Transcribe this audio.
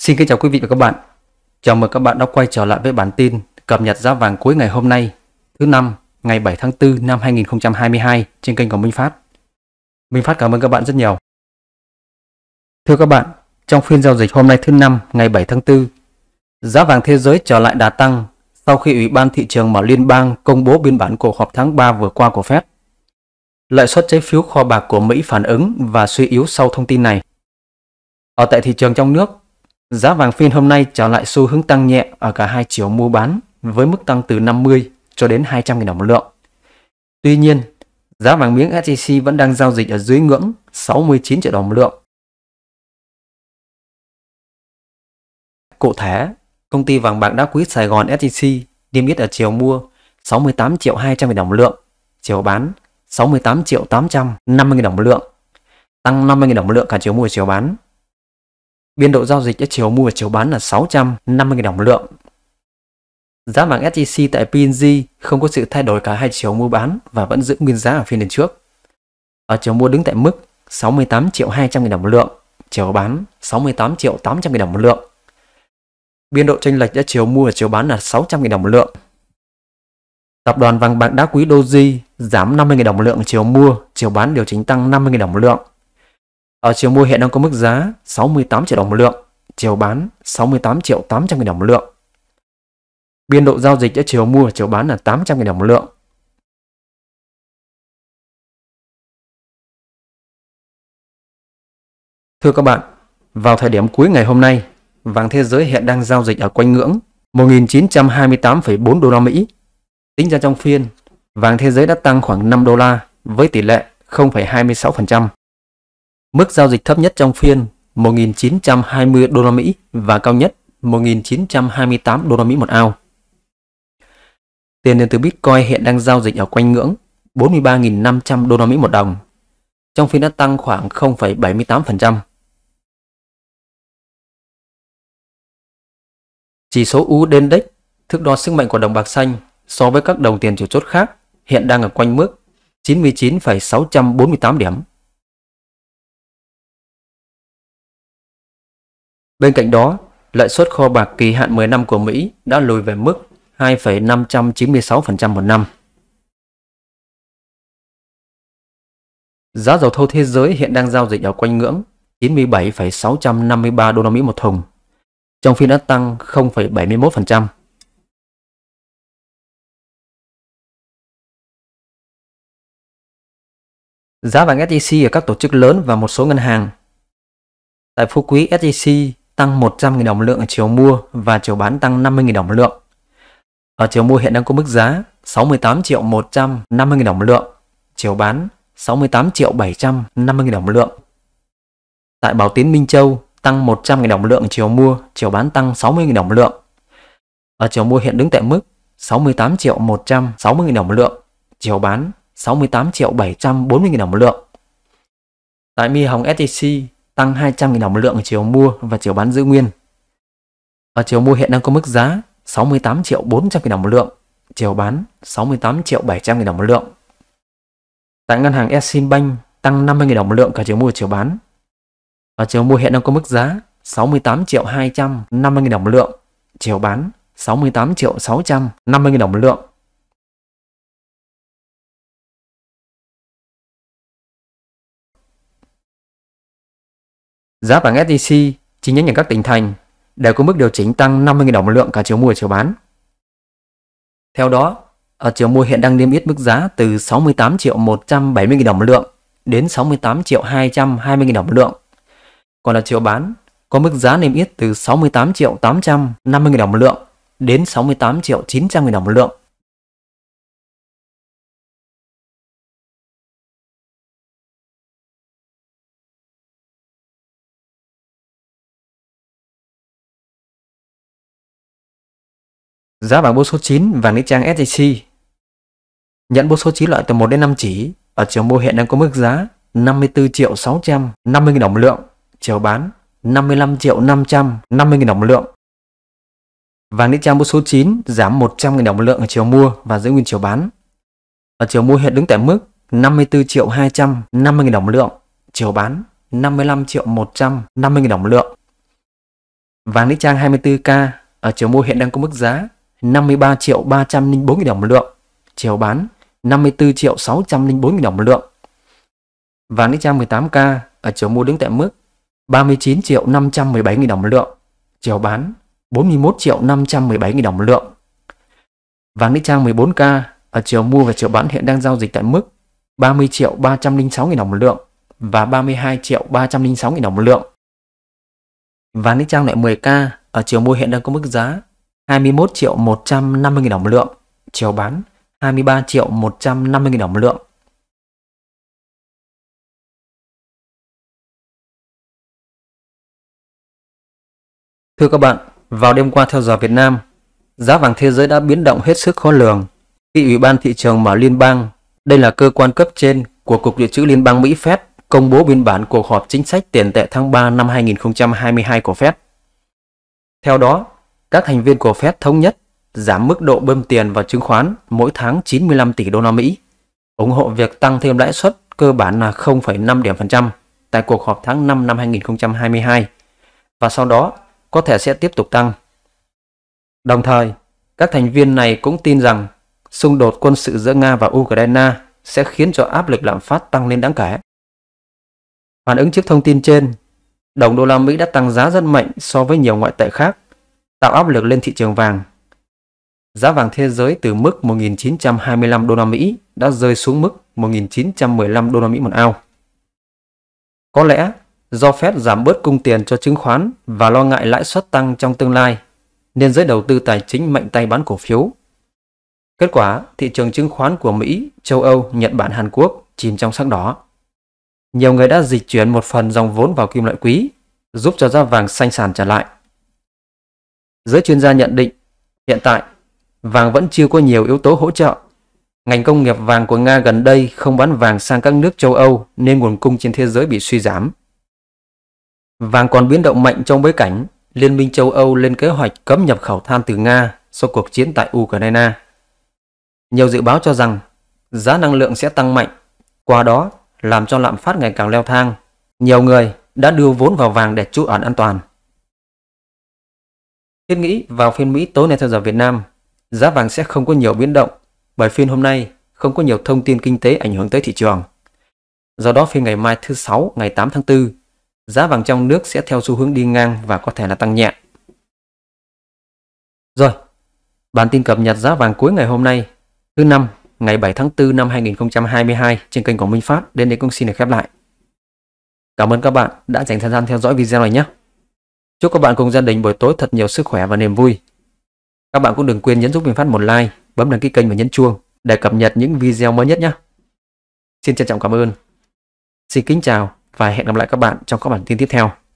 Xin kính chào quý vị và các bạn. Chào mừng các bạn đã quay trở lại với bản tin cập nhật giá vàng cuối ngày hôm nay, thứ năm, ngày 7 tháng 4 năm 2022 trên kênh của Minh Phát. Minh Phát cảm ơn các bạn rất nhiều. Thưa các bạn, trong phiên giao dịch hôm nay thứ năm, ngày 7 tháng 4, giá vàng thế giới trở lại đà tăng sau khi Ủy ban thị trường mở liên bang công bố biên bản cuộc họp tháng 3 vừa qua của Fed. Lãi suất trái phiếu kho bạc của Mỹ phản ứng và suy yếu sau thông tin này. Ở tại thị trường trong nước, Giá vàng phiên hôm nay trở lại xu hướng tăng nhẹ ở cả hai chiều mua bán với mức tăng từ 50 cho đến 200.000 đồng một lượng. Tuy nhiên, giá vàng miếng SJC vẫn đang giao dịch ở dưới ngưỡng 69 triệu đồng một lượng. Cụ thể, công ty vàng bạc đá quý Sài Gòn SJC niêm yết ở chiều mua 68 triệu 200 000 đồng một lượng, chiều bán 68 triệu 850 000 đồng một lượng, tăng 50 000 đồng một lượng cả chiều mua và chiều bán. Biên độ giao dịch ở chiều mua và chiều bán là 650.000 đồng lượng. Giá vàng SJC tại PNG không có sự thay đổi cả hai chiều mua bán và vẫn giữ nguyên giá ở phiên lần trước. Ở chiều mua đứng tại mức 68 triệu 200 000 đồng một lượng, chiều bán 68 triệu 800 000 đồng một lượng. Biên độ chênh lệch giữa chiều mua và chiều bán là 600 000 đồng một lượng. Tập đoàn vàng bạc đá quý Doji giảm 50 000 đồng một lượng chiều mua, chiều bán điều chỉnh tăng 50 000 đồng một lượng. Ở chiều mua hiện đang có mức giá 68 triệu đồng một lượng, chiều bán 68 triệu 800 nghìn đồng một lượng. Biên độ giao dịch giữa chiều mua và chiều bán là 800 nghìn đồng một lượng. Thưa các bạn, vào thời điểm cuối ngày hôm nay, vàng thế giới hiện đang giao dịch ở quanh ngưỡng 1928,4 đô la Mỹ. Tính ra trong phiên, vàng thế giới đã tăng khoảng 5 đô la với tỷ lệ 0,26%. Mức giao dịch thấp nhất trong phiên 1920 đô la Mỹ và cao nhất 1928 đô la Mỹ một ao. Tiền điện tử Bitcoin hiện đang giao dịch ở quanh ngưỡng 43.500 đô la Mỹ một đồng. Trong phiên đã tăng khoảng 0,78%. Chỉ số USD Index, thước đo sức mạnh của đồng bạc xanh so với các đồng tiền chủ chốt khác, hiện đang ở quanh mức 99,648 điểm. Bên cạnh đó, lãi suất kho bạc kỳ hạn 10 năm của Mỹ đã lùi về mức 2,596% một năm. Giá dầu thô thế giới hiện đang giao dịch ở quanh ngưỡng 97,653 đô la Mỹ một thùng, trong khi đã tăng 0,71%. Giá vàng SJC ở các tổ chức lớn và một số ngân hàng. Tại phú quý SJC tăng 100.000 đồng lượng ở chiều mua và chiều bán tăng 50.000 đồng lượng. Ở chiều mua hiện đang có mức giá 68 triệu 150.000 đồng lượng, chiều bán 68 triệu 750.000 đồng lượng. Tại Bảo Tín Minh Châu tăng 100.000 đồng lượng chiều mua, chiều bán tăng 60.000 đồng lượng. Ở chiều mua hiện đứng tại mức 68 triệu 160.000 đồng lượng, chiều bán 68 triệu 740.000 đồng lượng. Tại Mi Hồng stc tăng 200.000 đồng một lượng ở chiều mua và chiều bán giữ nguyên. Ở chiều mua hiện đang có mức giá 68 triệu 400 000 đồng một lượng, chiều bán 68 triệu 700 000 đồng một lượng. Tại ngân hàng Eximbank tăng 50.000 đồng một lượng cả chiều mua và chiều bán. Ở chiều mua hiện đang có mức giá 68 triệu 250 000 đồng một lượng, chiều bán 68 triệu 650 000 đồng một lượng. Giá vàng SJC chính nhánh ở các tỉnh thành đều có mức điều chỉnh tăng 50.000 đồng một lượng cả chiều mua và chiều bán. Theo đó, ở chiều mua hiện đang niêm yết mức giá từ 68 triệu 170.000 đồng một lượng đến 68 triệu 220.000 đồng một lượng. Còn ở chiều bán có mức giá niêm yết từ 68 triệu 850.000 đồng một lượng đến 68 triệu 900.000 đồng một lượng. Giá vàng bô số 9 vàng nữ trang SJC Nhận bô số 9 loại từ 1 đến 5 chỉ ở chiều mua hiện đang có mức giá 54 triệu 650 nghìn đồng lượng, chiều bán 55 triệu 550 nghìn đồng lượng. Vàng nữ trang bô số 9 giảm 100 nghìn đồng lượng ở chiều mua và giữ nguyên chiều bán. Ở chiều mua hiện đứng tại mức 54 triệu 250 nghìn đồng lượng, chiều bán 55 triệu 150 nghìn đồng lượng. Vàng nữ trang 24K ở chiều mua hiện đang có mức giá 53 triệu 304 000 đồng một lượng, chiều bán 54 triệu 604 000 đồng một lượng. Vàng XJ18K ở chiều mua đứng tại mức 39 triệu 517 000 đồng một lượng, chiều bán 41 triệu 517 000 đồng một lượng. Vàng Trang 14K ở chiều mua và chiều bán hiện đang giao dịch tại mức 30 triệu 306 000 đồng một lượng và 32 triệu 306 000 đồng một lượng. Vàng Trang loại 10K ở chiều mua hiện đang có mức giá 21 triệu 150 nghìn đồng một lượng, chiều bán 23 triệu 150 nghìn đồng một lượng. Thưa các bạn, vào đêm qua theo giờ Việt Nam, giá vàng thế giới đã biến động hết sức khó lường khi Ủy ban thị trường mở liên bang, đây là cơ quan cấp trên của Cục Dự trữ Liên bang Mỹ Fed công bố biên bản cuộc họp chính sách tiền tệ tháng 3 năm 2022 của Fed. Theo đó, các thành viên của Fed thống nhất giảm mức độ bơm tiền vào chứng khoán mỗi tháng 95 tỷ đô la Mỹ, ủng hộ việc tăng thêm lãi suất cơ bản là 0,5 điểm phần trăm tại cuộc họp tháng 5 năm 2022 và sau đó có thể sẽ tiếp tục tăng. Đồng thời, các thành viên này cũng tin rằng xung đột quân sự giữa Nga và Ukraine sẽ khiến cho áp lực lạm phát tăng lên đáng kể. Phản ứng trước thông tin trên, đồng đô la Mỹ đã tăng giá rất mạnh so với nhiều ngoại tệ khác tạo áp lực lên thị trường vàng. Giá vàng thế giới từ mức 1925 đô la Mỹ đã rơi xuống mức 1915 đô la Mỹ một ao. Có lẽ do Fed giảm bớt cung tiền cho chứng khoán và lo ngại lãi suất tăng trong tương lai, nên giới đầu tư tài chính mạnh tay bán cổ phiếu. Kết quả, thị trường chứng khoán của Mỹ, châu Âu, Nhật Bản, Hàn Quốc chìm trong sắc đỏ. Nhiều người đã dịch chuyển một phần dòng vốn vào kim loại quý, giúp cho giá vàng xanh sản trở lại. Giới chuyên gia nhận định, hiện tại, vàng vẫn chưa có nhiều yếu tố hỗ trợ. Ngành công nghiệp vàng của Nga gần đây không bán vàng sang các nước châu Âu nên nguồn cung trên thế giới bị suy giảm. Vàng còn biến động mạnh trong bối cảnh Liên minh châu Âu lên kế hoạch cấm nhập khẩu than từ Nga sau cuộc chiến tại Ukraine. Nhiều dự báo cho rằng giá năng lượng sẽ tăng mạnh, qua đó làm cho lạm phát ngày càng leo thang. Nhiều người đã đưa vốn vào vàng để trú ẩn an toàn. Thiết nghĩ vào phiên Mỹ tối nay theo giờ Việt Nam, giá vàng sẽ không có nhiều biến động bởi phiên hôm nay không có nhiều thông tin kinh tế ảnh hưởng tới thị trường. Do đó phiên ngày mai thứ 6 ngày 8 tháng 4, giá vàng trong nước sẽ theo xu hướng đi ngang và có thể là tăng nhẹ. Rồi, bản tin cập nhật giá vàng cuối ngày hôm nay, thứ năm ngày 7 tháng 4 năm 2022 trên kênh của Minh Phát đến đây cũng xin được khép lại. Cảm ơn các bạn đã dành thời gian theo dõi video này nhé. Chúc các bạn cùng gia đình buổi tối thật nhiều sức khỏe và niềm vui. Các bạn cũng đừng quên nhấn giúp mình phát một like, bấm đăng ký kênh và nhấn chuông để cập nhật những video mới nhất nhé. Xin trân trọng cảm ơn. Xin kính chào và hẹn gặp lại các bạn trong các bản tin tiếp theo.